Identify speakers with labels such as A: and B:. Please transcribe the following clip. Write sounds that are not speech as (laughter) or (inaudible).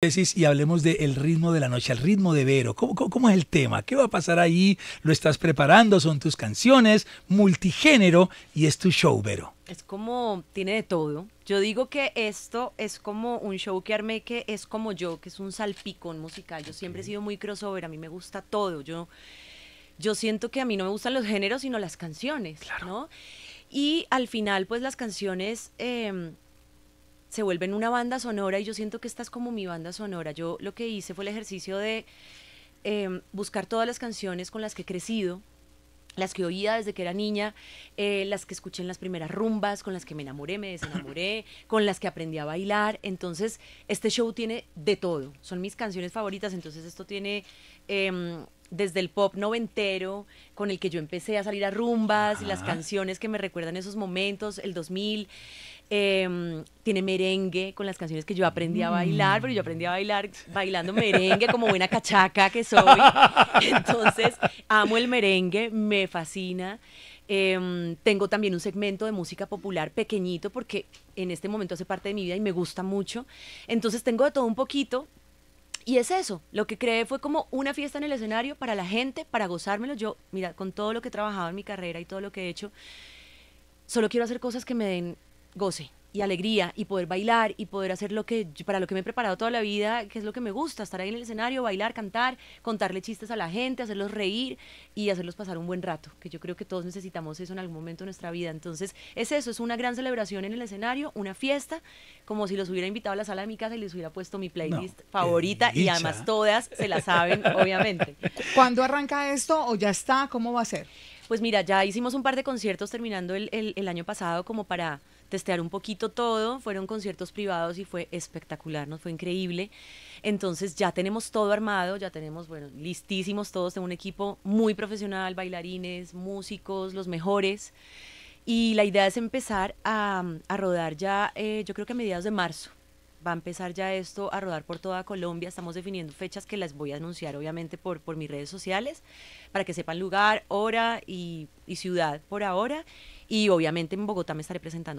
A: y hablemos del el ritmo de la noche, el ritmo de Vero. ¿Cómo, es el tema? ¿Qué va a pasar ahí? ¿Lo estás preparando? ¿Son tus canciones? Multigénero y es tu show, Vero. Es como, tiene de todo. Yo digo que esto es como un show que armé que es como yo, que es un salpicón musical. Yo siempre he sido muy crossover, a mí me gusta todo. Yo, yo siento que a mí no me gustan los géneros, sino las canciones, Y al final, pues las canciones... Em, se vuelven una banda sonora y yo siento que esta es como mi banda sonora. Yo lo que hice fue el ejercicio de em, buscar todas las canciones con las que he crecido, las que oía desde que era niña, eh, las que escuché en las primeras rumbas, con las que me enamoré, me desenamoré, (coughs) con las que aprendí a bailar. Entonces, este show tiene de todo. Son mis canciones favoritas, entonces esto tiene... Em, desde el pop noventero, con el que yo empecé a salir a rumbas, las canciones que me recuerdan esos momentos, el 2000, Em, tiene merengue con las canciones que yo aprendí a mm. bailar, pero yo aprendí a bailar bailando merengue como buena cachaca que soy. (laughs) Entonces, amo el merengue, me fascina. Em, tengo también un segmento de música popular pequeñito porque en este momento hace parte de mi vida y me gusta mucho. Entonces tengo de todo un poquito, y es eso, lo que creé fue como una fiesta en el escenario para la gente, para gozármelo. Yo, mira, con todo lo que he trabajado en mi carrera y todo lo que he hecho, solo quiero hacer cosas que me den goce y alegría y poder bailar y poder hacer lo que para lo que me he preparado toda la vida, que es lo que me gusta, estar ahí en el escenario, bailar, cantar, contarle chistes a la gente, hacerlos reír y hacerlos pasar un buen rato, que yo creo que todos necesitamos eso en algún momento de nuestra vida. Entonces, es eso, es una gran celebración en el escenario, una fiesta, como si los hubiera invitado a la sala de mi casa y les hubiera puesto mi playlist favorita y además todas se la saben, obviamente. (laughs) ¿Cuándo arranca esto o ya está? ¿Cómo va a ser? Pues mira, ya hicimos un par de conciertos terminando el, año pasado como para testear un poquito todo, fueron conciertos privados y fue espectacular, nos fue increíble. Entonces ya tenemos todo armado, ya tenemos, bueno, listísimos todos, tengo un equipo muy profesional, bailarines, músicos, los mejores. Y la idea es empezar a, a rodar ya, eh, yo creo que a mediados de marzo va a empezar ya esto a rodar por toda Colombia. Estamos definiendo fechas que las voy a anunciar obviamente por, por mis redes sociales para que sepan lugar, hora y, y ciudad por ahora. Y obviamente en Bogotá me estaré presentando.